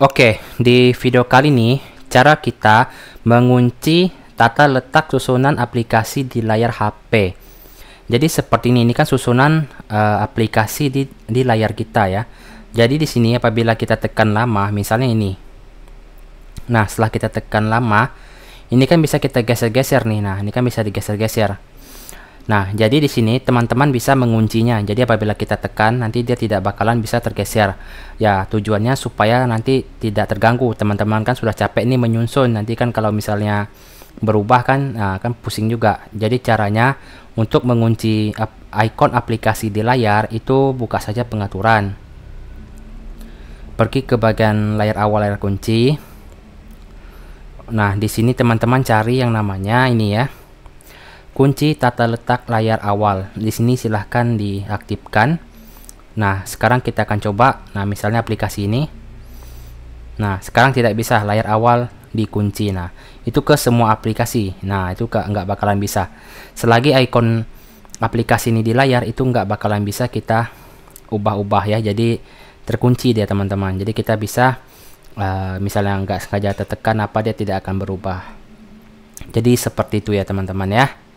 Oke, di video kali ini cara kita mengunci tata letak susunan aplikasi di layar HP. Jadi seperti ini, ini kan susunan uh, aplikasi di, di layar kita ya. Jadi di sini apabila kita tekan lama, misalnya ini. Nah, setelah kita tekan lama, ini kan bisa kita geser-geser nih. Nah, ini kan bisa digeser-geser. Nah, jadi di sini teman-teman bisa menguncinya. Jadi apabila kita tekan, nanti dia tidak bakalan bisa tergeser. Ya, tujuannya supaya nanti tidak terganggu. Teman-teman kan sudah capek nih menyusun. Nanti kan kalau misalnya berubah kan, nah, kan pusing juga. Jadi caranya untuk mengunci ap ikon aplikasi di layar itu buka saja pengaturan. Pergi ke bagian layar awal layar kunci. Nah, di sini teman-teman cari yang namanya ini ya kunci tata letak layar awal di sini silahkan diaktifkan nah sekarang kita akan coba nah misalnya aplikasi ini nah sekarang tidak bisa layar awal dikunci nah itu ke semua aplikasi nah itu ke, nggak bakalan bisa selagi icon aplikasi ini di layar itu nggak bakalan bisa kita ubah-ubah ya jadi terkunci dia teman-teman jadi kita bisa uh, misalnya nggak sengaja tertekan apa dia tidak akan berubah jadi seperti itu ya teman-teman ya